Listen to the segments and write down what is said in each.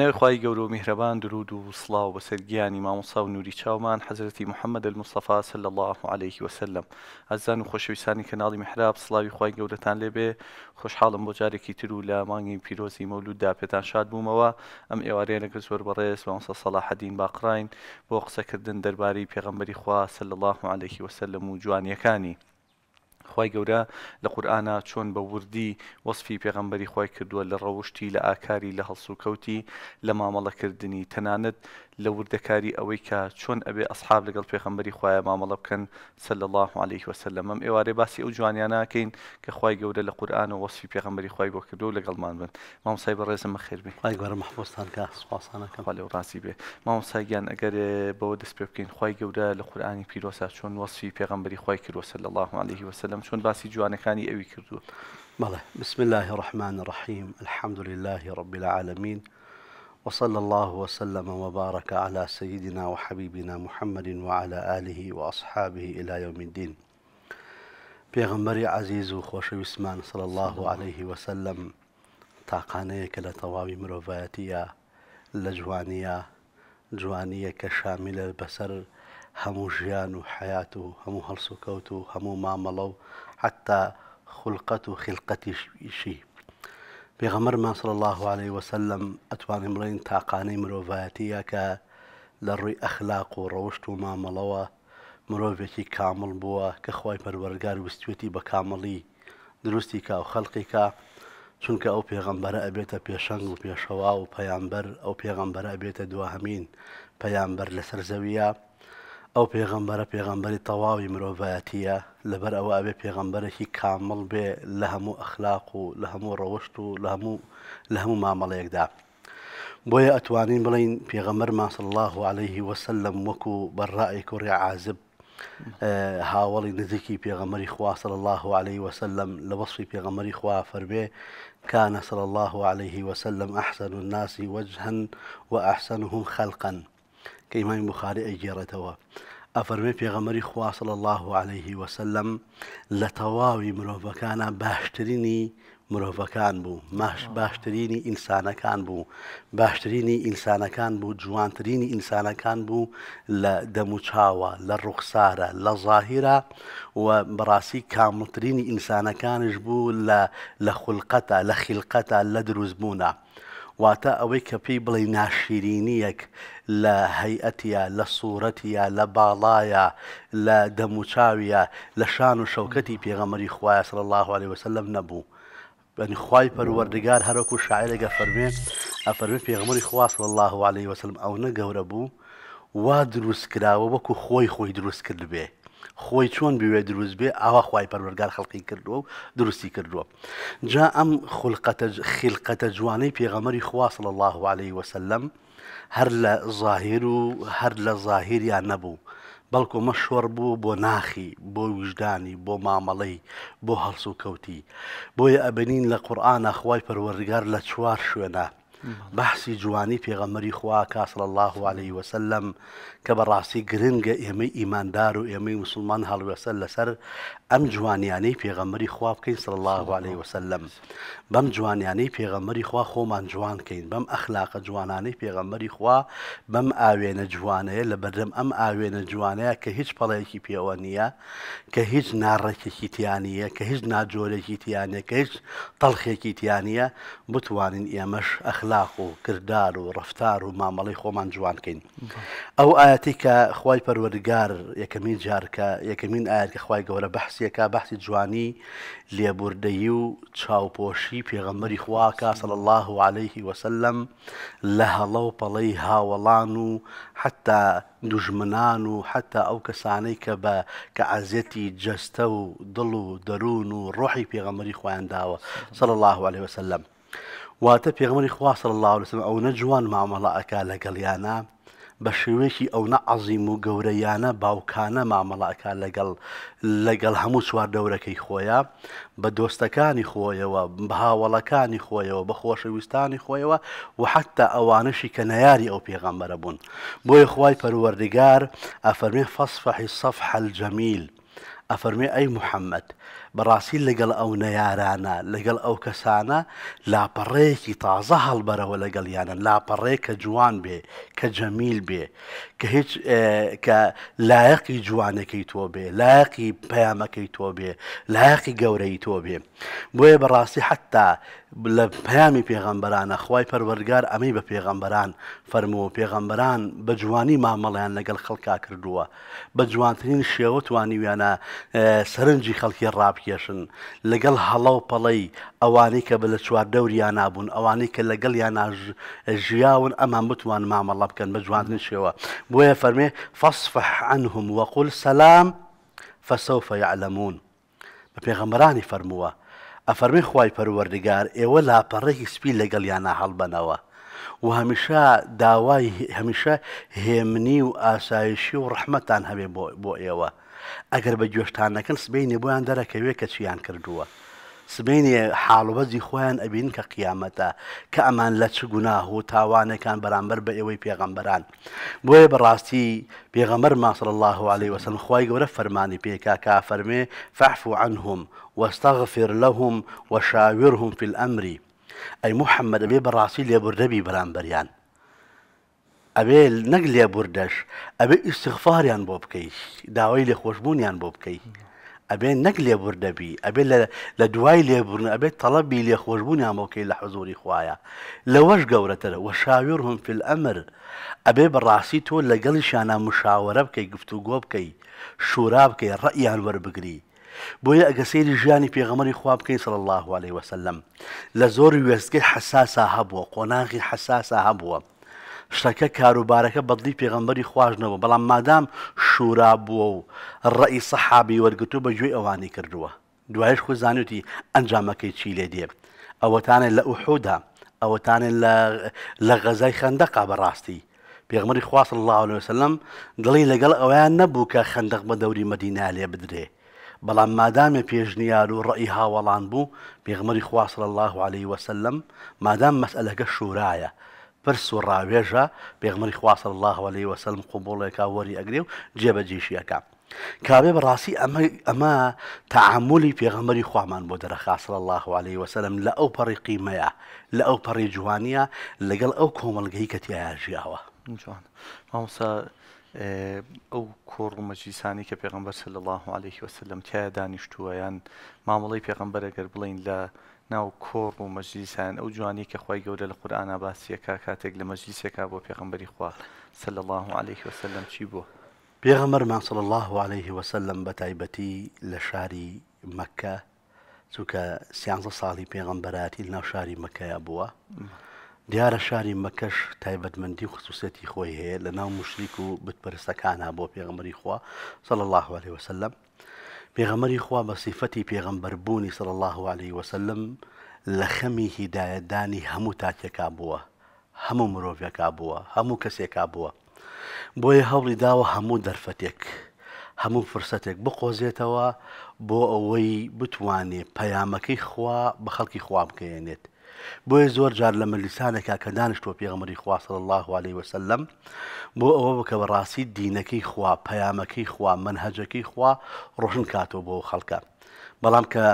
بەناوی خی گەورە و میهرەبان درود و سلااو بە سەرگیانی مامۆسا و نووری چاومان حەزرەتی محەممەد المسەفا سل الله عليه وسلم ئەزان و خۆشەویستانی کەناڵی محراب سلاوی خی گەورەتان لێبێ خۆشحاڵم بۆ جارێکی تر و لە مانگی پیرۆزی مەولودا پێتان شاد بوومەوە ئەم ئێوارەیە لەگە زۆر بەڕێز بەسە سەلا حەدین باقراین بۆ قسەکردن دەرباری پێغەمبەری خوا سل الله عليه وسلم و جوانیەکانی. خی گەورە لە قورآە چۆن بە وردی وەصفی پێغمبەری خی کردووە لە ڕەوشتی لە ئاکاری لە هەڵسوکەوتی لە مامەڵەکردنی تەنانەت لە وردەکاری ئەوەی کە چۆن ئەبێ ئەسحاب لەگەڵ خوايا خوایە مامەڵە بکەن سل الله عليه وسلم ام اواري باسي ئەم ئێوارێ باسی ئەو جوانیانناکەین کە خی گەورە لە قورآان و وەسی پێخەمبەری خی بۆ کردو لەگەڵمان بن مامسای بە ڕێزم خێربی خیگەرە محفۆستانکە سوپاسانەکەم لەو ڕاستی بێ مامسایگیان ئەگەر بەوە دەست پێ بکەین خی گەورە لە قورآانی پیرۆسا چۆن وەسی پێغمبەری خواي كرو صلى الله عليه وسلم چۆن باسي جوانەکانی ئەوی کردو بەڵێ بسم الله الرحمن الرحيم الحمد لله رب العالمين وصلى الله وسلم وبارك على سيدنا وحبيبنا محمد وعلى آله وأصحابه إلى يوم الدين پێغمبەری عزيز وخوش خۆشەویستمان صلى الله عليه وسلم تاقانيك لتوابي لە تەواوی مرۆڤایەتە كشامل البسر همو جيان شامیلە همو هەموو همو و حیات و خلقته هەڵسوکەوت و پێغەمەرمان سڵ الله عليه وسلم ئەتوانین بڵین تاقانەی مرۆڤایەتە کە لە ڕووی ئەخلاق و ڕەوشت و مامەڵەوە مرۆڤێکی کامل بووە کە خی پەروەرگار وستێتی بە کامەڵی دروستی کا و خەڵقیکە چونکە ئەو پێغەمبەرە ئەبێتە پێشەنگ و پێشەوا و پەیامبەر ئەو پێغەمبەرە ئەبێتە دواهمین پەیامبەر لەسەر زەویە او پێغەمبەرە پیغمبری تەواوی مرۆڤایەتیە لبر او ابي پێغەمبەرێکی کامەڵ بێ به هەموو اخلاق و لە هەموو ڕەوەشت و لە هەموو لە هەموو مامەڵەیەکدا بۆیە ئەتوانین پیغمبر ما ماسە الله عليه وسلم وەکو بەڕائێک عازب ڕێعازب هاوڵی نزیکی پێغەمەری خوا صلى الله عليه وسلم لوصف وەصفی خوا فربه كان صلى الله عليه وسلم أحسن الناس وجها وأحسنهم خلقا کە ئیمامی بخاری ئەیگێڕێتەوە ئەفەرمێ پێغەمەری خواصل الله عليه وسلم لە تەواوی مرۆڤەکانە باشترینی مرۆڤەکان بوو ماش باشترینی ئینسانەکان بوو باشترینی ئینسانەکان بوو جوانترینی ئینسانەکان بوو لە دەموچاوە لە ڕوخسارە لە ظاهرە و بەڕاستی کامترینی ئینسانەکانش بوو لە خولقەتە لە خیلقەتە لە دروستبوونە واتە ئەوەی کە پێی بڵێ ناشیرینیەک لە هەیئەتە لە سوورەتە لە باڵایە لە دەموچاویە لە شان و شەوکەتی پێغەمەری خوایە سڵ الله عليه وسلم نەبوو. بەنیخوای پەروەردگار هەرۆک و شاعرێگە فەرمێن ئەفەرمێ پێغمەری خواست الله عليه وسلم ئەو نەگەورە بوو وا دروست کراوە وەکو خۆی خۆی دروست کرد بێ. خۆی چۆن بوێ دروست بێ ئاوا خی پەروەرگار خەڵقی کردووە و دروستی کردووە جا ئەم خلقەتە جوانەی پێغەمەری خواصل الله عليه وسلم هەر لە ظاهر و هەر لە ظاهریان نەبوو بەڵکو مە شۆڕ بوو بۆ ناخی بۆ ویژدانی بۆ مامەڵەی بۆ هەڵس و کەوتی بۆیە ئەبنین لە قورآانە خی پەروەرگار لە چوار شوێنە بەحسی جوانی پێغەمەری خوا کاسڵ الله عليه وسلم کە بەڕاستی گرنگە ئێمەی ئیماندار و ئێمەی مسلمان هەڵوێسەر لەسەر ئەم جوانیانەی پێغەمەری خوا بکەین سڵ الله عليه وسلم بەم جوانیانەی پێغەمەری خوا خۆمان جوان بکەین بەم ئەخلاقە جوانانەی پێغەمەری خوا بەم ئاوێنە جوانەیە لە بەردەم ئەم ئاوێنە جوانەیە کە هیچ پەڵەیەکی پێوە نییە کە هیچ ناڕێکێکی تیانە کە هیچ ناجۆرێکی تیانە کە هیچ تەڵخێکی تیانە بتوانین ئێمەش ئەخلاق و کردار و ڕفتار و مامەڵی خۆمان جوانکەین ئەو ئاەتی کە خی پەروەرگار یەکەمین جارکە یەکەمین ئایر کە خی گەورە بەحسی بەحسیەکە بەحسی جوانی لێبوردەی و چاوپۆشی پێغەمەری خواکە سەڵ الله و عليهەیهی وسلم لە هەڵە و پەڵەی هاوەڵان و حتا دوژمنان و حتا ئەو کەسانەی کە بە کە عزەتی جەستە و دڵ و دەروون و ڕۆحی پێغەمەری خۆیان داوە سەڵ الله عليه وسلم. واتە پێغمەری خواصل الله لەسم ئەو نە جوان مامەڵە ئەکا لەگەڵیانە بە شێوەیەکی ئەوە عەزیم و گەورەیانە باوکانە مامەڵاکە لەگەڵ لەگەڵ هەموو چواردەورەکەی خۆیە بە دۆستەکانی خۆیەوە بەهاوڵەکانی خۆیەوە بە خۆشەویستانی خۆیەوە و حتا ئەوانشی کە نەیاری ئەو پێغەمبەرە بوون بۆیە خی پەروەردگار ئەفەرمێ فەسفەحی سەف حەل جەمیل ئەفەرمێ ئەی محەممەد بەڕاستی لەگەڵ ئەو نەیارانە لەگەڵ ئەو کەسانە لاپەڕەیەکی تازە هەڵبەرەوە لەگەڵیانە لاپەڕێ کە جوان بێ کە جەمیل بێ کە هیچ کە لایەقی جوانەکەی تۆ بێ لایەقی پەیامەکەی تۆ بێ لایەقی گەورەی تۆ بێ بۆیە بەڕاستی حتا لە پەیامی پێغەمبەرانە خی پەروەرگار ئەمەی بە پێغەمبەران فەرمووە پێغەمبەران بە جوانی مامەڵیان لەگەڵ خەڵکا کردووە بە جوانترین شێوە توانی وێنە سەرنجی خەڵکی ڕابی ڕاپێشن لەگەڵ هەڵە و پەڵەی ئەوانەی کە بە لە چوار دەوریان نابوون ئەوانەی کە لەگەڵ یان ژیاون ئەمان بتوان مامەڵە بکەن بە جوانن شێوە بۆیە فەرمێ فەصفح عنهم وەقول سەسلام فەسەوفە یعلممون بە پێغەمەرانی فەرمووە ئەفەرمی خی پەروەردگار ئێوە لاپەڕێکی سپی لەگەڵ یانە هەڵبەنەوە. و هەمیشە داوای هەمیشە هێمنی و ئاسایشی و ڕحمەتان هەبێ بۆ ئێوە ئەگەر بە گوێشتانەکەن سبینێ بۆیان دەرەکەوێ کە چیان کردووە. سبینێ حاڵوبەزی خۆیان ئەبین کە قیامەتە کە ئەمان لە چ گوناه و تاوانەکان بەرامبەر بە ئێوەی پێغەمبەران بۆیە بەڕاستی پێغەمەر ماسر الله عليه وسلم خی گەورە فەرمانی پێکا کا فەرمێ فەحف و عنهم وەستەغفر لەهم وەشاویرهم في الأمری ئەی محەممەد ئەبێ بەڕاستی لێبوردەبی بەرامبەریان ئەبێ نەک لێ بوردەش ئەبێ ئیسیغفاریان بۆ بکەیت داوای لێ خۆشببوونیان بۆ بکەیت ئەبێ نەک لێبوردەبی ئەبێ لە دوای لێبوون ئەبێ تەڵەبی لێخۆشببوونی ئەمەکەی لە حەزۆری خویە لەوەش گەورەتەرە وە شاویر هم فیل ئەمر ئەبێ بەڕاستی تۆ لەگەڵی شانە مشاوەرە بکەی گفتو گۆ بکەی شورا بکەی ڕەیان وەربگری بۆیە ئەگە سەیری ژیانی پێغەمەری خوا بکەین سڵ الله عليه وسلم لە زۆر وێستگەی حساسا هەبووە قۆناغی حساسا هەبووە. شتەکە کاروبارەکە بەدلی پێغمبەری خواژنەوە بەڵام مادام شورا بووە و ڕئی سەحابی وەرگتو بەگوێ ئەوانی کردووە دوایش خۆ زانوتی ئەنجامەکەی چی لێ دێ ئەوەتانێت لە ئوحودا ئەوەتانێت لە غەزای خندەقا بەڕاستی پێغمەری خواست الله وسلم دڵی لەگەڵ ئەویان نەبوو کە خندق بە دەوری مەدینا لێ بدرێ بەڵام مادامێ پێشنیار و ڕئی هاوەڵان بوو پێغمەری خواست الله عليه وسلم مادام مەسئلەکە شورایە پرس و ڕاوێژە پێغمەری خواسە الله عليه وسلم قوبڵێکا وەری ئەگرێ و جێبەجێشیەکە. کابێ بەڕاستی ئەمە تەعاملی پێغەمەری خوامان بۆ دەرەخاسڵ الله عليه وسلم لە ئەو پەڕی قیمەیە لە ئەو پەڕی جوانیە لەگەڵ ئەو کۆمەلگەی کەتیایژیاوە مامسا ئەو کۆڕمەجیسانی کە پێغمبەر سل الله عليه وسلم تایە دانیشتووەیان مامەڵی پێغمبەرەگەر بڵین لە ناو کۆڕ و مەجلیسان ئەو جوانی کە خی گەورە لە قورآە باسیەکە کاتێک لە مەجلیسێکا بۆ پێغمبەری خوا سل الله عليه وسلم چی بووە پێغەمەرمان سڵ الله عليه وسلم بە تایبەتی لە شاری مەکە چووکە سیانزە ساڵی پێغەمبەراتی لەناو شاری مەکەیە بووە دیارە شاری مەکەش تایبەتمەندی خصوصەتی خۆی هەیە لە ناو مشریک و بتپەرستەکانە بۆ پێغمەری خوا سڵ الله عليه وسلم پێغەمەری خوا بە سیفەتی پێغەمبەربوونی سڵ الله عليه وسلم لە خەمی هیدایەتدانی هەموو تاکێکا بووە هەموو مرۆڤێکا بووە هەموو کەسێکا بووە بۆیە هەوڵی داوە هەموو دەرفەتێک هەموو فرسەتێک بقۆزێتەوە بۆ ئەوەی بتوانێ پەیامەکەی خوا بە خەڵکی خوا بکەێنێت بۆیە زۆر جار لە مەلیسانێکا کە دانیشتۆ پێغمەری خواصل الله عليه وسلم بۆ ئەوە بکە بە ڕاستی دینەکەی خوا پەیامەکەی خوا منهجەکەی خوا ڕۆژن کاتەوە بۆ خەڵکە بەڵام کە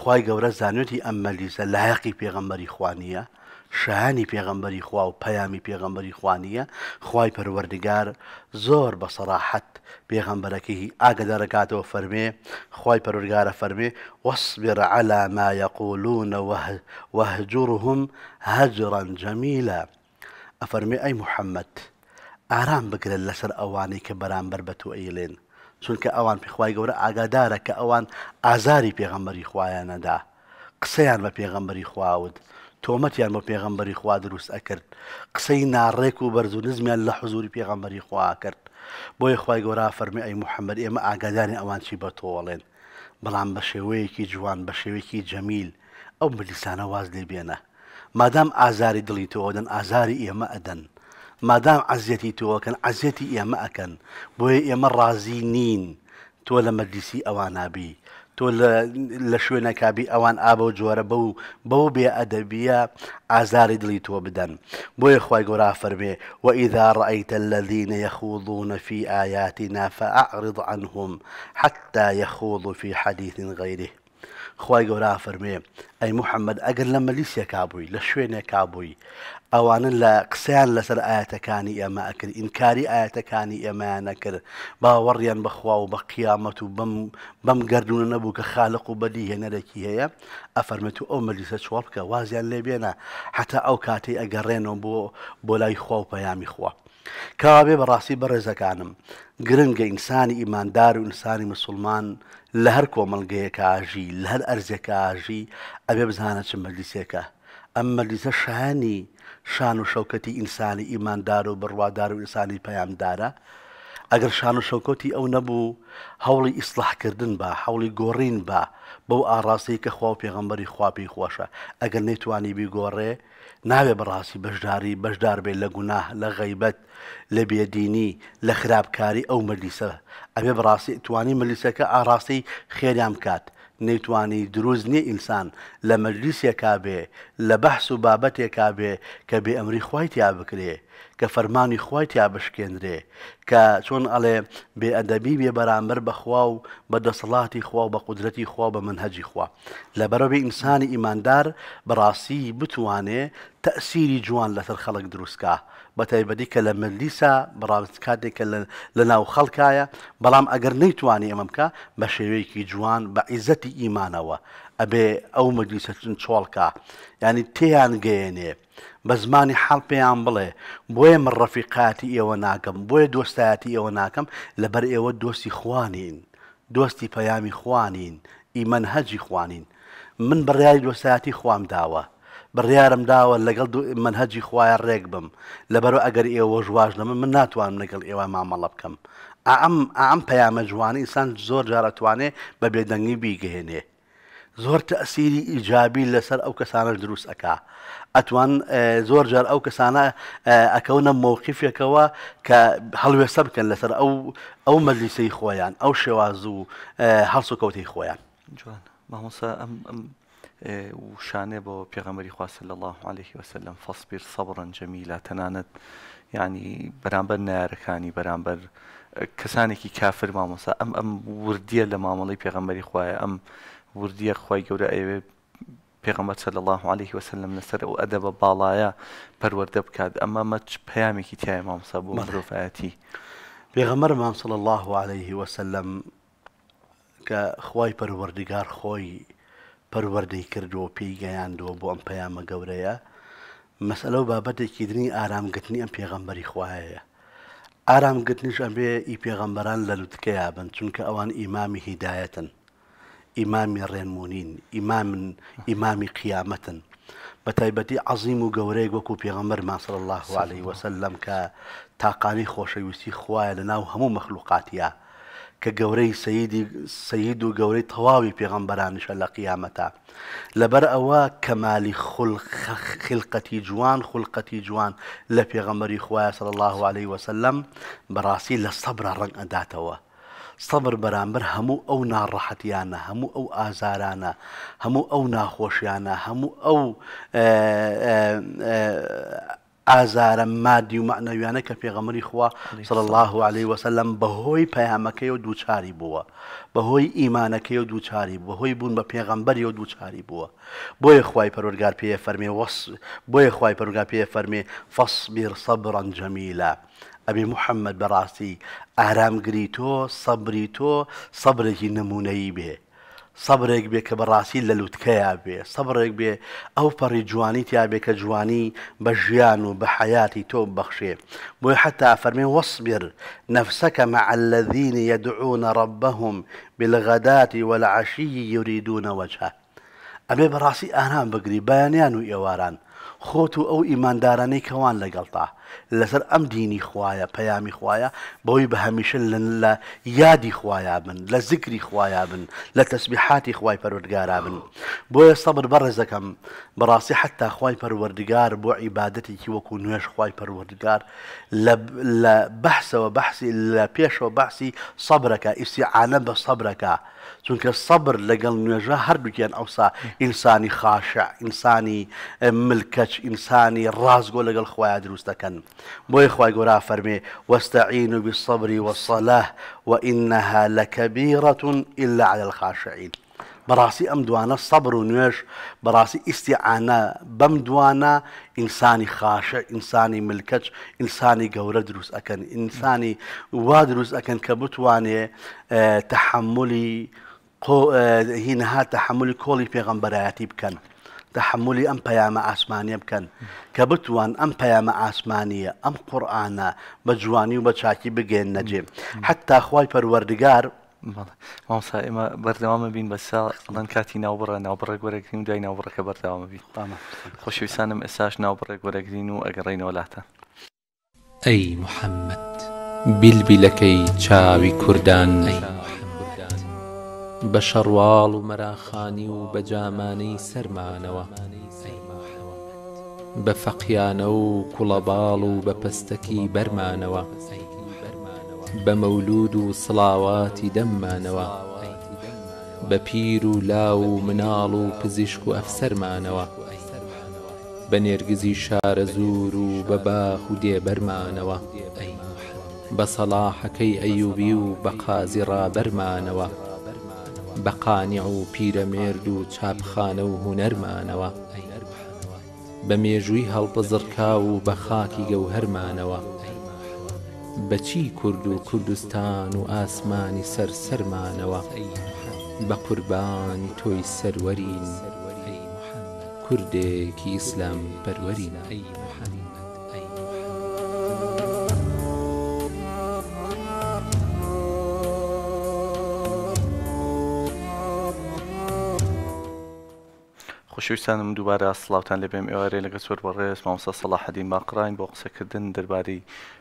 خی گەورە زانوێتی ئەم مەلیزە لایەقی پێغەمبەری خوانیە شانی پێغەمبەری خوا و پەیامی پێغەمبەری خوانیە خی پەروەردگار زۆر بە سەراحەت پیغمبرکی آگه در رکاتو فرمی خوای پرورگار فرمی واصبر على ما يقولون وهجرهم هجرا جميلا افرمی ای محمد ئارام بگرن لەسەر ئەوانەی کە بەرامبەر بە تو ئەیلێن چونکە ئەوان پێخوای گەورە ئاگادارە کە ئەوان ئازاری پێغەمبەری خوایانەدا قسەیان بە پێغەمبەری خواود تۆمەتیان بە پێغەمبەری خوا دروست ئەکرد قسەی ناڕێک و بەرزونزمیان لە حزوری پێغەمبەری خوا کرد بۆیە خی گۆرا فەرمی ئەی محەممەد ئێمە ئاگادانی ئەوان چی بە تۆڵێن بەڵام بە شێوەیەکی جوان بە شێوەیەکی جەمیل ئەو ملیسانە واز لێ بێنە مادام ئازاری دڵی تۆدەن ئازاری ئێمە ئەدەن مادام عزیەتی تۆکەن عزیەتی ئێمە ئەکەن بۆیە ئێمە ڕازی نین تۆ لە مەلیسی ئەوان نبی تو لە شوێنە کابی ئەوان ئابە و جوار بو بو بی بێ ئەدەبیە دلی تو بدن بو بۆیە گورا فرمه و اذا رأیت الذيە یخوضون في آياتنا فأعرض عنهم حتى يخوضوا في حديث غيره خی گەورا فەرمێ ئەی محەممەد ئەگەر لە مەلیسیە کابووی لە شوێنێک کابووی ئەوانن لە قسەیان لەسەر ئاەتەکانی ئێمە ئەکرد ئینکاری ئاەتەکانی ئێمەیان نەکرد باوەڕیان بەخوا و بە قیامەت و بەم گردونە نەبوو کە خالق و بەدی هێنەرێکی هەیە ئەفەرمێت و ئەو مەلیسە چۆڵ بکە وازیان لێ بێنە حتا ئەو کاتەی ئەگەڕێنەوە بۆ بۆ لای خوا و پەیامی خواوە. کاوابێ بەڕاستی بەڕێزەکانم گرنگە ئینسانی ئیماندار و ئینسانی مسلمان لە هەر کۆمەلگەیەکە ئاژی لە هەر ئەرزێکە ئاژی ئەبێ بزانە چ مەلیسێکە ئەم مەلیزە شانی شان و شەوکەتی ئینسانی ئیماندار و بڕوادار و ئینسانی پەیامدارە ئەگەر شان و شەوکەتی ئەو نەبوو هەوڵی ئیسلاحکردن بە هەوڵی گۆڕین بە بەو ئاراسی کە خوا پێغەمبەری خواپی خۆشە ئەگەر نەیتوانی بیگۆڕێ ناوێ بەڕاستی بەشداری بەشدار بێ لە گوناه لە غەیبەت لە بێدینی لە خراپکاری ئەو مەلیسە ئەبێ بڕاستی توانی ملیسەکە ئاڕاستی خێریان بکات نەیتوانی دروست نییە ئینسان لە مەلیسیەکا بێ لە بەحس و بابەتێکا بێ کە بێ ئەمری خوایتیا بکرێ کە فەرمانی خوایتیا بشکێنرێ کە چۆن ئەڵێ بێئەدەبی بێ بەرامبەر بەخوا و بە دەسەڵاتی خوا و بە قدرەتی خوا بە منهەجی خوا لە بەرەوەی ئینسانی ئیماندار بەڕاستی بتوانێ تەسیری جوان لەسەر خەڵک دروستکە بە تایبەتی کە لە ملیسا بەڕاست کاتێککە لە ناو خەڵکایە بەڵام ئەگەر نەیتوانانی ئەمە بکە بە شێوەیەکی جوان بە عیزەتی ئیمانەوە ئەبێ ئەو مەلیسەتن چۆڵکە ینی تیان گەێنێ. بە زمانی حڵپیان بڵێ بۆیە من ڕەفیقاتی ئێوە ناکەم بۆیە دۆستایەتی ئێوە ناکەم لەبەر ئێوە دۆستی خوانین دۆستی پەیامی خوانین ئیمەەن هەجی خوانین من بڕیای دۆستایەتی خوام داوە بڕیارم داوە لەگەڵ منهجی خویان ڕێک بم لەبەرو ئەگەر ئێوە ژواژ لە من من ناتوانم لەگەڵ ئێوە مامەڵە بکەم ئەم ئەم پەیامە جوانی ئینسان زۆر جارەتوانێ بە بێدەنگی بیگەهێنێ زۆر تەسیری ئیجابی لەسەر ئەو کەسانش دروست ئەک ئەتوان زۆر جار ئەو کەسانە ئەکەونە مۆقیفێکەوە کە هەڵوێسە بکەن لەسەر ئەو ئەو مەلیسەی خۆیان ئەو شێواز و هەڵسو کەوتی خۆیان جوان مامۆسا ئەم و شانێ بۆ پێغەمەری خواست لە الله عليه وسلم فەسبیر سەبڕەن جەمیلا تەنانەت ینی بەرامبەر نارەکانی بەرامبەر کەسانێکی کافر مامۆسا ئەم ئەم وردیە لە مامەڵی پێغەمەری خوایە ئەم وردیە خی گەورە ئەوێ پێغەمە سەر الله عليه وسلم لەسەر ئەو ئەدەبە باڵایە پەروەەردە بکات ئەمە مەچ پەیامێکی تایە مامسا بۆ مرۆڤایەتی پێغەمەر مام صل الله عليه وسلم کە خی پەروەردگار خۆی پەروەردەی کردووە پێی گەیاندووە بۆ ئەم پەیامە گەورەیە مەسەلە و بابەتێکی دنی ئارامگرتنی ئەم پێغەمبەری خوایە ئارامگرتنیش ئەبێ ئی پێغەمبەران لە لووتکەیا بن چونکە ئەوان ئیمامی هیدایەتن ئیمامی ڕێنمونین ئیمامن ئیمامی قیامەتن بە تایبەتی عەزیم و گەورەی وەکو پێغەمبەر ماسر الله عليه وسلم کە تاقانی خۆشەویستی خوایە لە ناو هەموو مەخلوقاتە کە گەورەی سەید و گەورەی تەواوی پێغەمبەرانیشە لە قیامەتا لەبەر ئەوە کەمالی خلقەتی جوان خلقەتی جوان لە پێغەمەری خوایە سەر الله عليه وسلم بەڕاستی لە سەبرا ڕنگ ئەداتەوە. سەبر بەرامبەر هەموو ئەو ناڕەحەتیانە هەموو ئەو ئازارانە هەموو ئەو ناخۆشیانە هەموو ئەو ئازارە مادی و معنەویانە کە پێغەمەری خوا سڵ الله عليه وسلم بەهۆی پەیامەکەی و دووچاری بووە بەهۆی ئیمانەکەی و دووچاری بەهۆی بوون بە پێغەمبەری و دووچاری بووە بۆیە خی پەرۆرگار پێ فەرمێ وەس بۆیە خی پەرۆگا پێ فەرمێ فەسبیر سەبڕەن جەمیلە ئەبی محەممەد بەڕاستی ئارامگری تۆ سەبری تۆ سەبرێکی نمونەی بێ سەبرێک بێ کە بەڕاستی لە لووتکەیا بێ سەبرێک بێ ئەو پەڕی جوانی تیا بێ کە جوانی بە ژیان و بە حیاتی تۆ بەخشێ بۆی حتا فەرمێ وەصبر نەفسەکە مەعلەذین یەدعونە ڕەبەهم بلغەداتی وەلەعاشی یوریدونەوەچە ئەبێ بەڕاستی ئارام بگری بەیانیان و ئێواران خۆت و ئەو ئیماندارانەی کەوان لەگەڵتا لەسەر ئەم دینی خویە پەیامی خویە بەوەی بە هەمیشە لە یادی خویا بن لە زیکری خویا بن لە تەسبیحاتی خوای پەروەردگارا بن بۆیە سەبر بەڕێزەکەم بەڕاستی حتا خوای پەروەردگار بۆ عیباەتێکی وەکو نوێش خوای پەروەردگار لە بەحسەوە بەحسی لە پێشەوە بەحسی سەبرەکە ئیسیعاە بە سەبرەکە. چونکە سەبر لەگەڵ نوێژە هەردووکیان ئەوسا ئینسانی خاشع ئینسانی اه، ملکەچ ئینسانی ڕازگۆ لەگەڵ خخوایە دروست دەکەن بۆی خخوای گۆرا فەرمێ وەستەعین و بسەبری وەسەلە وئینەها لەکەبیڕەتون ئللا على الخاشعین براسي ئەم دوانە سەبر و نوێش بەڕاستی ئیسیعانە بەم انساني ئینسانی انساني ئینسانی ملکەچ ئینسانی گەورە دروست ئەەکەن ئینسانی وا دروست ئەەکەن کە تحملي اه، تحملی اه، هینەها تحملی کۆڵی پێغەمبەرایەتی بکەن. تحملی ئەم پەیامە ئاسمانیە بکەن کە بتوان ام پەیامە ئاسمانیە ئەم قورآانە بە جوانی و بە چاکی بگەێن نەجێ مامسا ئێمە بەردەوامە بین بەسا ئەڵەن کاتی ناوبڕە ناوبڕێک وەرەگرین و دوای ناوبڕەکە بەرداوامە بین خۆشویسانم ئێساش ناوبڕێک وەرەگرین و ئەگەڕینەوە لاتە ئەی محەممەد بیلبیلەکەی چاوی کوردان بە شەڕواڵ و مەراخانی و بەجامانەی سەرمانەوە بە فەقیانە و کوڵەباڵ و بە پستەکی بەرمانەوە ئەی بە مەولود و سڵاواتی دەممانەوە بە پیر و لاو و مناڵ و پزیشک و ئەفسەرمانەوە بە نێرگزی شارە زور و بە باخ و دێبەرمانەوە بە سەڵاحەکەی ئەیوبی و بە قازی ڕابەرمانەوە بەقانیع و پیرەمێرد و چاپخانە و هوەرمانەوە بە مێژووی هەڵپەزڕکا و بە خاکی گەوهرمانەوە بەچی کورد و کوردستان و ئاسمانی سەر سەرمانەوە بە قوربانی تۆی سەروەرین کوردێکی ئیسلام پەروەرینە خۆشەویستانم دووبارە سلااوان لە بێم ئێوارێ لەگە سوەر بەڕێز مامسا سەلاحدی ماقرڕین بۆ قسەکردن دەربارەی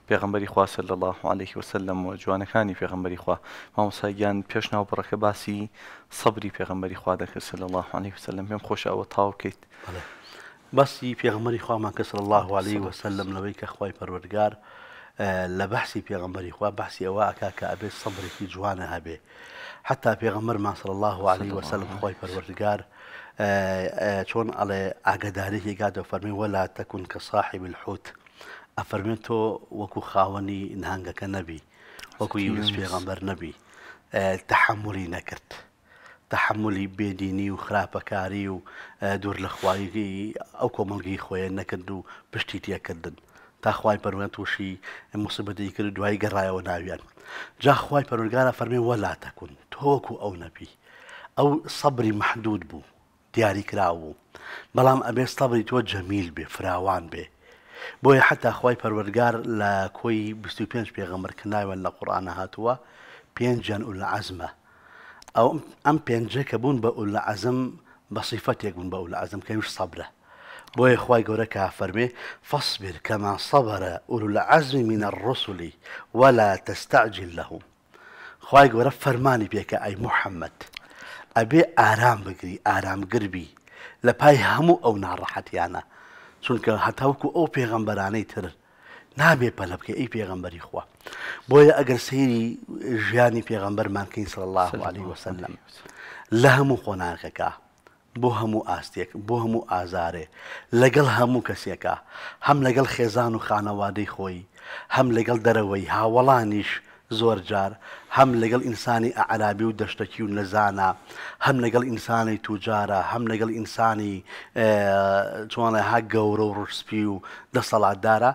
پێغمبەری خواسە لە الله عليهلێکی وسل لەم جوانەکانی پێغمبەری خوا مامسایان پێشناو بڕەکە باسی سەبری پێغمبەری خوا دەکرد لە الله عليه وسلم پێم خۆشەوە تاوکەیت باسی پێغمەری خوامان کەس الله عليه وسلم لەوەی کە خخوای پەروەرگار لە بەحسی پێغمبەری خوا بەحسی ئەوە ئاکا کە ئەبێ سەبرێکی جوانە هەبێ حتا پێغمبەر ماسر الله عليه وسلم خۆی پەروەردگار چۆن ئەڵێ ئاگدارێکی گاتەوە فەرمی وەلا تەکون کە ساحی بالحوت ئەفەرمێن تۆ وەکو خاوەنی نهنگەکە نەبی وەکو یوس پێغەمبەر نەبی تحملی نەکرد. تحملی بێدینی و خراپەکاری و دوور لە خوایری ئەو کۆمەلگی خۆیان نەکرد و پشتی تێکردن تاخوای پەروەن تووشی مسبەتی کرد دوای گەڕایەوە ناویان جاخوای پەرۆگارە فەرمی وەلاتەکون تۆکو ئەو نەبی ئەو سەبری محدود بوو دیاری کراوە بلام ابي سەبری تۆ جەمیل بێ فراوان بێ بۆیە حتا خی پەروەرگار لە کۆی 25 پێغەمەرکە ناوێن لە قران هاتوا پێنجیان ئول لە عزمە ئەو ئەم پێنجە کە بوون بە عزم بە صیفەتێک بوون بە ئول عزم کەویش صبره بۆیە خی گوره کا فەرمێ فصبر کەما صبر اول العزم من الرسل ولا تستعجل لهم لەهم خی فرمانی فەرمانی که ای محمد ئەبێ ئارام بگری ئارامگربی لە پای هەموو ئەو ناڕەحەتیانە چونکە هەتاوکو ئەو پێغەمبەرانەی تر نابێ پەلە بکە ئەی پێغەمبەری خوا بۆیە ئەگەر سەیری ژیانی پێغەمبەرمانکەین سڵ الله عليه وسلم لە هەموو خۆناکەکە بۆ هەموو ئاستێک بۆ هەموو ئازارێ لەگەڵ هەموو کەسێکە هەم لەگەڵ خێزان و خانەوادەی خۆی هەم لەگەڵ دەرەوەی هاوەڵانیش زۆر جار هەم لەگەڵ ئینسانی عرابی و دەشتەکی و نەزانە هەم لەگەڵ ئینسانی توجارە هەم لەگەڵ ئینسانی چۆنە ها گەورە و ڕوسپی و دەسەڵاتدارە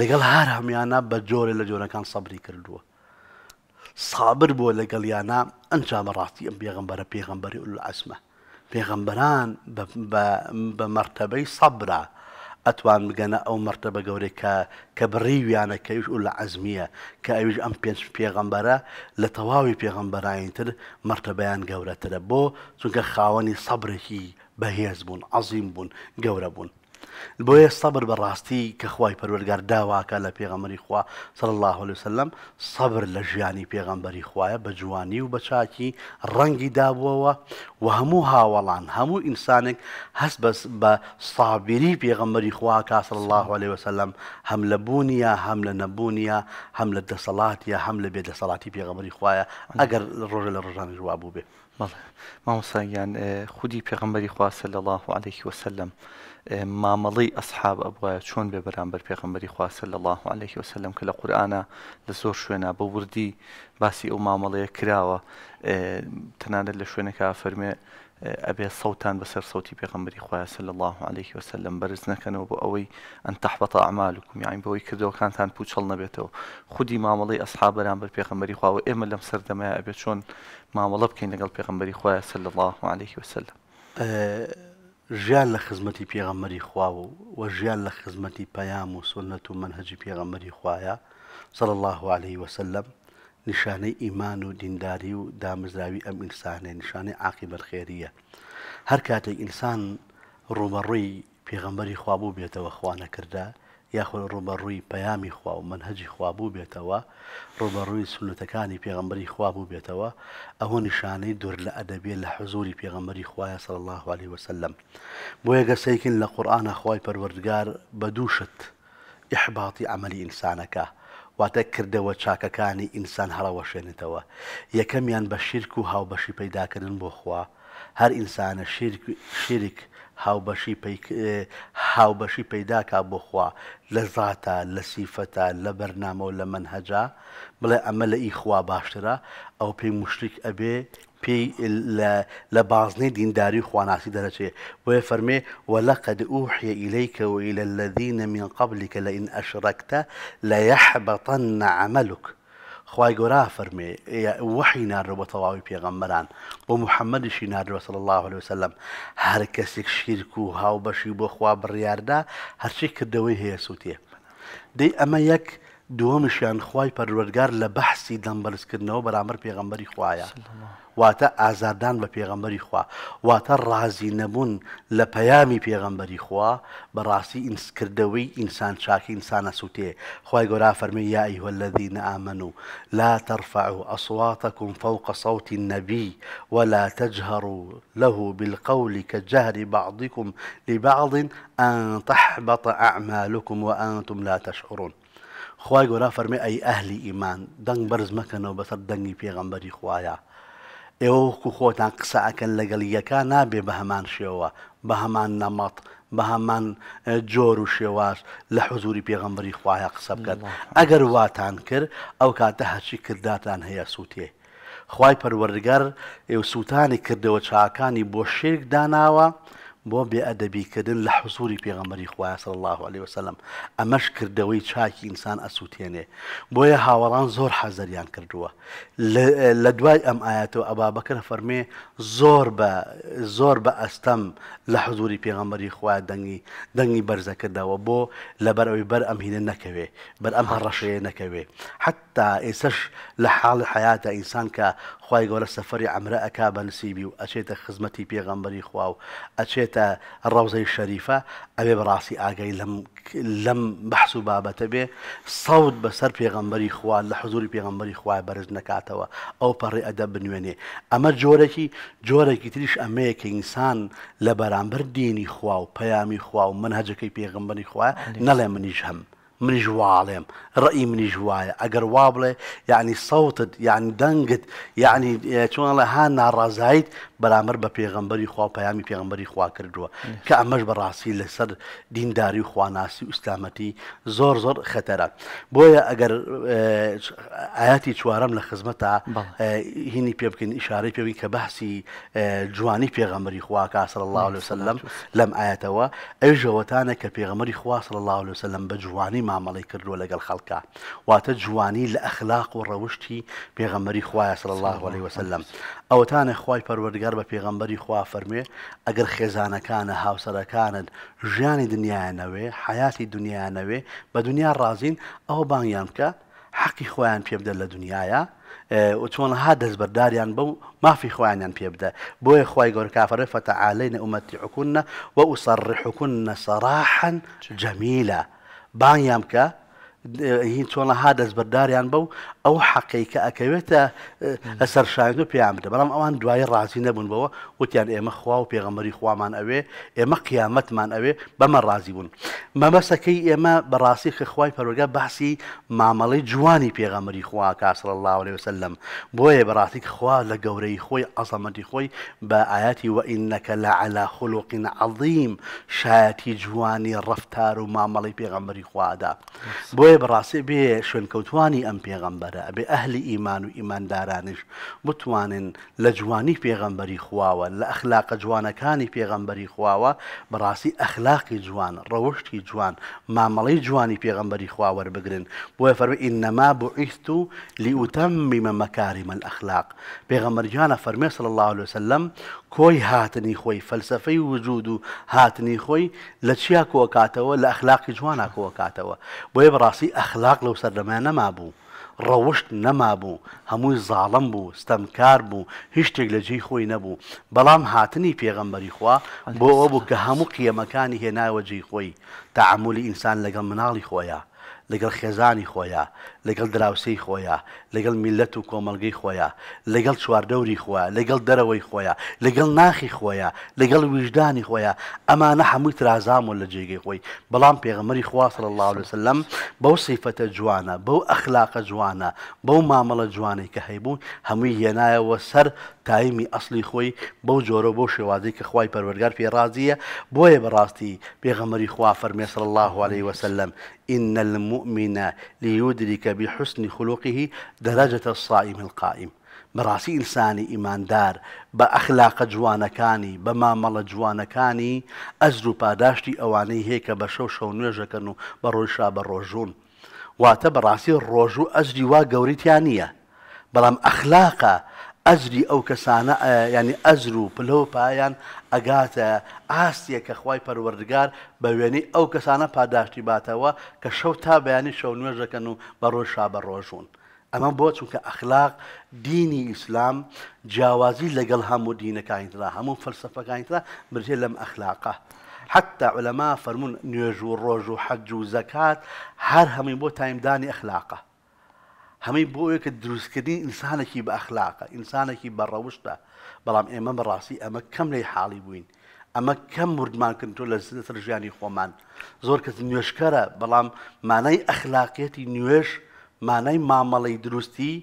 لەگەڵ هەر هەمیانە بە جۆرە لە جۆرەکان سەبری کردووە سابر بۆ لەگەڵ یانە ئەنج بەڕاستی ئەم پێغمبەرە پێغمبەری ئولعسمە پێغمبەران بە مرتبەی سەبرە ئەتوان بگەنە ئەو مەرتە بە گەورێکە کە بڕیویانە کەویش و لە عزمیە کە ئەویش ئەم پێنج پێغەمبەرە لە تەواوی پێغەمبەرایتر مەرتەبەیان گەورەترە بۆ چونکە خاوەنی سەبرێکی بەهێز بوون عزیم بوون گەورە بوون بۆیە سەبر بەڕاستی کە خوای پەروەرگار داواکە لە پێغەمەری خوا سەر الله لەسلم سەبر لە ژیانی پێغەمبەری خوایە بە جوانی و بە چاکی ڕەنگی دابووەوە و هەموو هاوەڵان هەموو ئینسانێک هەست بەس بە سابیری پێغەمبەری خوا کاسە الله عليه وسلم هەم لە بوونیە هەم لە نەبوونیە هەم لە دەسەڵاتیە هەم لە بێ دەسەڵاتی پێغەمەری خوایە ئەگەر ڕۆژە لە ڕژانی ژوا بوو بێت. مامۆسایان خودی پێغمبەری خواسە لە الله عليهەیەکی وسلم مامەڵی ئەسحاب ئەبواە چۆن بێ بەرامبەر پێغمبەری خواسە لە الله عليهەیەکی وسلم کە لە قورآە لە زۆر شوێنە بە وردی باسی ئەو مامەڵەیە کراوە تەنانەت لە شوێنەکە فەرمێ أبي سەوتان بەسەر صوتي بغمري خخوای صلى الله عليه وسلم برزنا نەکەنەوە بۆ أن تحبط أعمالكم يعني یان بەوەی کردەوەکانتان پوچەڵ نەبێتەوە خودی مامەڵی ئەسحا بەرامبەر پێغمبەری خواوە ئێمە لەم سەردەمای ئەبێت چۆن مامەڵە بکەین لەگەڵ پێغمبەری خخوای سل الله عليه وسلم ژیان لە خزمەتی پێغەمەری خواوە و ژیان لە خزمەتی پەیام و سنت و منهجی پێغەمەری خوایە صلى الله عليه وسلم أه، نیشانەی ئیمان و دینداری و دامرزاوی ئەم ئینسانێ نیشانەی عاقی بەرخێریە هەر کاتێک ئینسان ڕوبەڕووی پێغەمبەری خوابوو بێتەوە خوانەکردا یاخۆ ڕوبەڕووی پەیامی خوا و منهجی خوابوو بێتەوە ڕوبەڕووی سنوەتەکانی پێغمبەری خوابوو بێتەوە ئەوە نیشانەی دوور لە ئەدەبێت لە حزوری پێغمبەری خوایە سەر الله عليه وسلم بۆیە گەسەیکن لە قورآانە خی پەروەردگار بە دووشت یحباتی ئەعملی ئینسانەکە واتە کردەوە چاکەکانی ئینسان هەڵەوەشێنێتەوە یەکەمیان بە شیرک و هاوبەشی پەیداکردن بۆ خوا هەر ئینسانە شیرک هاوبەشی پەیداکا بۆخوا لە زاتە لە سیفەتە لە بەرنامە و لە منهەجا بڵێ ئەمە لە ئیخوا باشترە ئەو پێی مشتێک ئەبێ پێی لە بازنەی دینداری خواناسی دەرەچێ بۆیە فەرمێ وەلقد ئوحی ئیلەیکە و إلى الذين من قبلك لئن أشركت ليحبطن عملك خی گۆرا فەرمێ وەحی ناردۆ بە تەواوی پێغەمبەران بۆ محەممەدیشی ناردوە سڵ الله عليه وسلم هەر کەسێک شیرک و هاو بەشی بۆ خوا بڕیاردا هەرچی کردەوەی هەیە سووتێ دەی ئەمە یەک دووەمیشیان خی پەروەرگار لە بەحسی دەمبەرزکردنەوە بەرامبەر پێغەمبەری خوایە واتە ئازاردان بە پێغەمبەری خوا واتە ڕازی نەبوون لە پەیامی پێغەمبەری خوا بەڕاستی ئینسکردەوەی انسان چاکی انسان سووتێ خوای گۆرا فەرمی یایی وەلدی نەئمن و لا ترفع و فوق صوت صوتی ولا تجهروا له بالقول كجهر بعضكم لبعض أن تحبط أعمالكم وأنتم لا تشعرون خی گۆرا فەرمێ ئەی ئەهلی ئیمان دەنگ بەرز مەکەنەوە بەسەر دەنگی پێغەمبەری خویە ئێوە وەکو خۆتان قسەکەن لەگەڵ یەکە نابێ بە هەمان شێوە بە هەمان نەمەت بە هەمان جۆر و شێواز لە حزوری پێغەمبەری خویە قسە بکەن ئەگەر واتان کرد ئەو کاتە هەچی کرداتان هەیە سووتێ خی پەروەرگەر ئێو سووتانی کردەوە چاکانی بۆ شێک داناوە بۆ بێئدەبیکردن لە حوزوری پێغەمەری خواسە الله عليه وسلم ئەمەش کردەوەی چاکی ئینسان ئەسووتێنێ بۆیە هاوەڵان زۆر حەزەریان کردووە لە دوای ئەم ئاەتەوە ئەبابەکە فەرمێ زۆر بە زۆر بە ئەستەم لە حزوری پێغەمەری خوا دەنگی دەنگی بەرزەکردەوە بۆ لەبەرەوەی بەر ئەم هینە نەکەوێ بەر ئەم هەڕەشەیە نەکەوێ حتی تا ئێسش لە حاڵ حیاتە ئینسان کە خی گەورە سەفری ئەمرە ئەک بە نسیبی و ئەچێتە خزمەتی پێغەمبەری خوا و ئەچێتە ڕەوزەی شەریفە ئەوێ بەڕاستی ئاگەی لەم بەحس و بابەتە بێ سەود بەسەر پێغەمبەری خوا لە حزوری پێغەمبەری خوای بەرز نکاتەوە ئەو پەڕی ئەدە بنوێنێ ئەمە جۆرەی جۆرەی تریش ئەمەیە کە ئینسان لە بەرامبەر دینی خوا و پەیامی خوا و منهجەکەی پێغمبەری خوا نەڵێ منیش هەم. من جوالهم رأي من جوايا أجر وابله يعني صوتت يعني دنقت يعني آه، شو الله هانا رازايد بەرامەر بە پێغمبەری خوا پەیامی پێغمبەری خوا کردووە کە ئەمەش بەڕاستی لەسەر دینداری و خواناسی وستامەتی زۆر زۆر خەتەرە بۆیە ئەگەر ئاەتی چوارەم لە خزمەتە هینی پێ بکەین ئیشارەی پێوی کە بەسی جوانی پێغەمەری خوا کاسر الله لە سلم لەم ئاەتەوە ئەو ژەوەتانە کە پێغەمەری خواصل الله لە سلم بە جوانی مامەڵی کردووە لەگەڵ خەڵکە واتە جوانی لە ئەخلاق و ڕەوشی پێغەمەری خوایە سل الله عليه وسلم او تان خوای پروردگار به پیغمبری خوا فەرمێ ئەگەر خێزانەکانە هاوسەرەکانت ژیانی دنیاەوێ حیاتی دنیاەوێ حیات دنیا ڕازین ئەوە او بکە حەقی خۆیان پێبدە لە دنیاە اه، چۆنها دەستبەرداریان بەو مافی خۆیانیان پێبدە بۆیە خی گەۆر کافرە فەتەعاالەی نەومەتی حکوونە وە و حکوونە صراحا جميلا بان بکە هین چۆنە ها دەستبەرداریان بەو ئەو حەقیکە ئەکەوێتە لەسەر شاین و پێیان بدە بەڵام ئەوان دوای ڕازی نەبوون بەوە وتیان ئێمە خوا و پێغەمەری خوامان ئەوێ ئێمە قیامەتمان ئەوێ بەمە ڕازی بوون مەمەسەکەی ئێمە بەڕاستی خخوای پەرۆگە باسی مامەڵی جوانی پێغەمەری خوا کاسڵ الله عليه وسلم بۆیە بەڕاستی خوا لە گەورەی خۆی ئەزەمەتی خۆی بە ئاەتی وئینەکە لە علا خلوقین عظیم شایەتی جوانی ڕفتار و مامەڵی پێغەمەری خوادا بۆ ئەوەیە بەڕاستی بێ شوێنکەوتوانی ئەم پێغەمبەرە ئەبێ ئەهلی ئیمان و ئیماندارانش بتوانن لە جوانی پێغەمبەری خواوە لە ئەخلاقە جوانەکانی پێغەمبەری خواوە بەڕاستی ئەخلاقی جوان ڕەوشتی جوان مامەڵی جوانی پێغەمبەری خواوەربگرن بۆیە فەرمی ئینەما بۆ ئیست و لیوتەم میمە مەکاریمە ئەخلاق پێغەمەرجانە فەرمێ سڵ الله عليه وسلم کۆی هاتنی خۆی فەلسفەی وجود و هاتنی خۆی لە چیا کۆکاتەوە لە ئەخلاقی جوانە کۆکاتەوە بۆیە بەڕاستی ئەخلاق لەو سەردەمە نەما بوو. ڕەوشت نەمابوو هەمووی زاڵم بوو ستەمکار بوو هیچ شتێک لە جێی خۆی نەبوو بەڵام هاتنی پێغەمبەری خوا بۆ ئەوە بوو کە هەموو قیەمەکانی هێناوە جێی خۆی تەعممولی ئینسان لەگەڵ مناڵی خۆیە لەگەڵ خێزانی خۆیە لەگەڵ دراوسی خۆیە لەگەڵ میلەت و کۆمەلگەی خۆیە لەگەڵ چواردەوری خۆیە لەگەڵ دەرەوەی خۆیە لەگەڵ ناخی خۆیە لەگەڵ ویژدانی خۆیە ئەمانە هەمووی ترازام و لە جێگەی خۆی بەڵام پێغەمەری خواصل الله وسلم بەو سیفەتە جوانە بەو ئەخلاقە جوانە بەو مامەڵە جوانی کە هەیبوون هەمووی هێنایەوە سەر تایمی ئەسلی خۆی بەو جۆرە بۆ شێوازی کە خخوای پەروەرگار پێڕازیە بۆیە بەڕاستی پێغەمەری خوا فەرمێسر الله عليه وسلم إن المؤمن ليدرك بحسن خلقه درجة الصائم القائم بەڕاستی ئینسانی ئیماندار بە ئەخلاقە جوانەکانی بە مامەڵە جوانەکانی ئەزر و پاداشتی ئەوانەی هەیە کە بە شەو شەو نوێژەکەن و بە ڕۆیشا بە ڕۆژون واتە بەڕاستی ڕۆژ و ئەزری وا گەوریتیان نییە بەڵام ئەخلاقە ئەزری ئەو کەسانە ینی ئەزر و پلە و پایان ئەگاتە ئاستیە کە خی پەروەردگار بە وێنی ئەو کەسانە پاداشتی باتەوە کە شەو تا بەیانی شەو نوێژەکەن و بە ڕۆژ شابە ڕۆژون. ئەمە بۆ چونکە ئەخلاق دینی ئیسلام جیاوازی لەگەڵ هەموو دینەکانیترا هەموو فلسفەکانیترا برجێ لەم ئەخلاقە. حتا علەما فەرمونون نوێژ و ڕۆژ و حەج و زەکات هەر هەمووی بۆ تایمدانی ئەخلاقە. هەمەی بۆیە کە دروستکردنی ئینسانێکی بە ئەخلاقە ئینسانێکی بەڕەوشتە بەڵام ئێمە بەڕاستی ئەمە کەم لەی حاڵی بووین ئەمە کەم وردمان کردۆ لە سەر ژیانی خۆمان زۆر کەس نوێشکەرە بەڵام مانای ئەخلاقێتی نوێش مانای مامەڵی دروستی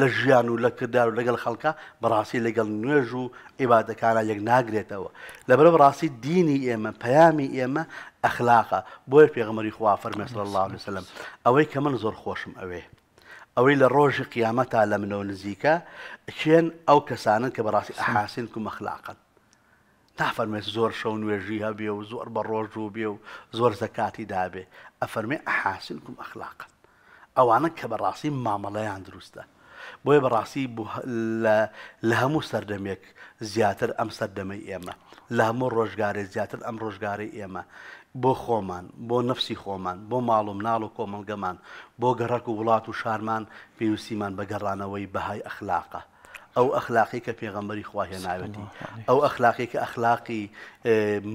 لە ژیان و لەکردار و لەگەڵ خەڵکە بەڕاستی لەگەڵ نوێژ و عیبادەکانە یەک ناگرێتەوە لەبرە بڕاستی دینی ئێمە پەیامی ئێمە ئەخلاقە بۆیە پێغمەری خوا فەرمێسڵ الله وسلم ئەوەی کە من زۆر خۆشم ئەوێ ئەوەی لە ڕۆژی قیامەتا لە منەوە نزیکە کێن ئەو کەسانن کە بەڕاستی ئەحاسین و مەخلاقن تافەرمێ زۆر شەو نوێژی هەبێ و زۆر بە ڕۆژ و بێ و زۆر زەکاتی دابێ ئەفەرمێ ئەحاسین و ئەخلاقن ئەوانە کە بەڕاستی مامەڵەیان دروستە بۆیە بەڕاستی لە هەموو سەردەمێک زیاتر ئەم سەردەمەی ئێمە لە هەموو ڕۆژگارێ زیاتر ئەم ڕۆژگاری ئێمە بۆ خۆمان بۆ نفسی خۆمان بۆ ماڵم ناڵ و کۆمەلگەمان بۆ گەڕک و وڵات و شارمان پێویستیمان بە گەڕانەوەی بەهای ئەخلاقە. ئەو ئەخلاقی کە پێغەمبەری خواهێ ناوێتی ئەو ئەخلاقی کە ئەخلاقی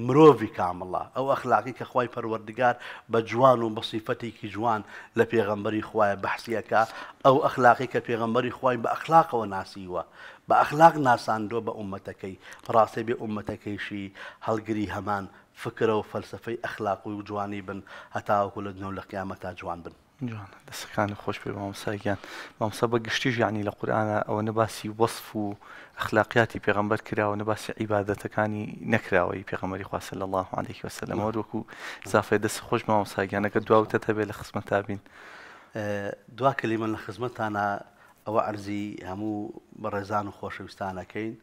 مرۆڤی کامڵە ئەو ئەخلاقی کە خی پەروەردگار بە جوان و بەسیفەتێکی جوان لە پێغەمبەری خوایە بەحسیەکە ئەو ئەخلاقی کە پێغەمبەری خوای بە ئەخلاقەوە ناسیوە بە ئەخلاق ناساندۆ بە عومەتەکەی ڕاستێ بێ عومەتەکەیشی هەڵگری هەمان فكرة و أخلاق وجواني بن جوانی بن هەتاوەکو لە دنیا لە قیامەتا جوان بن دەسەکانی خۆش پێ مامساگیان مامسا بە گشتیش ینی يعني لە قورآانە ئەوە نەباسی وەصف و ئەخلاقیاتی پێغمبەر کراوە نەباسی عیباەتەکانی نەکراوەی پێغمەری خواسە لە الله عليهەیەکی وەسلەمەوە نعم. وەکو زافێ دەست خۆش مامساگیانەکە دواوتە تەبێت لە خسمەتابین أه، دوا کلی من لە خزمەتانە ئەوە ئەرزی هەموو بە ڕێزان و خۆشەویستانەکەین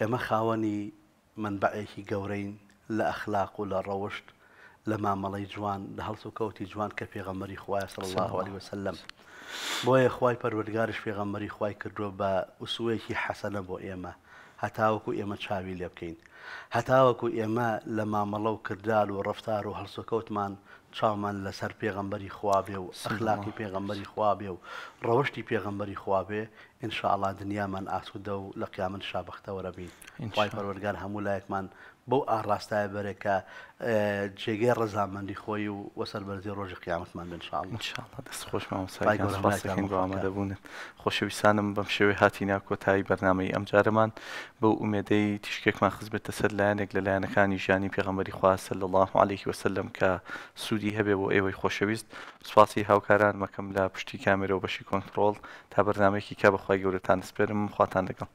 ئێمە خاوەنی منبعێکی گەورەین لە ئەخلاق و لە ڕەوشت لە مامەڵی جوان لە هەڵس و کەوتی جوان کە پێغەمەری خوای سڵ الله عليه وسلم بۆیە خی پەروەرگارش پێغەمەری خی کردووە بە ئوسوەیەکی حەسەنە بۆ ئێمە هەتاوەکو ئێمە چاوی لێ بکەین هەتاوەکو ئێمە لە مامەڵە و کردال و ڕفتار و هەلسوکەوتمان چاومان لەسەر پێغەمبەری خوابێ و سەخلاقی پێغەمبەری خوابێ و ڕەوەشتی پێغەمبەری خوابێ ئینشاءڵا دنیامان ئاسوودە و لە قیامەت شابختەوەرەبین خی پەروەرگار هەموو لایەکمان بەو ئاڕاستای بەرەکە جێگەی ڕزامەندی خۆی و وەسەر بەرزی ڕۆژی قیامەتمان بنشاڵشاڵدەست خۆشمەدەبوون خۆشەویستانم بەم شێوەی هاتینا کۆتایی بەرنمەی ئەم جارەمان بۆ ئومێدەی تیشکێکمان خزبێتە سەر لایەنێک لە لایەنەکانی ژانی پێغەمەری خواسە لە الله عليهێکی وسلم کە سوودی هەبێ بۆ ئێوەی خۆشەویست سواسی هاوکاران مەکەم لە پشتی کامێرەوە بەشی کۆنتترۆل تا بەرنمێکی کە بەخوای گەورەتان سپێرم خواتان لەگەڵ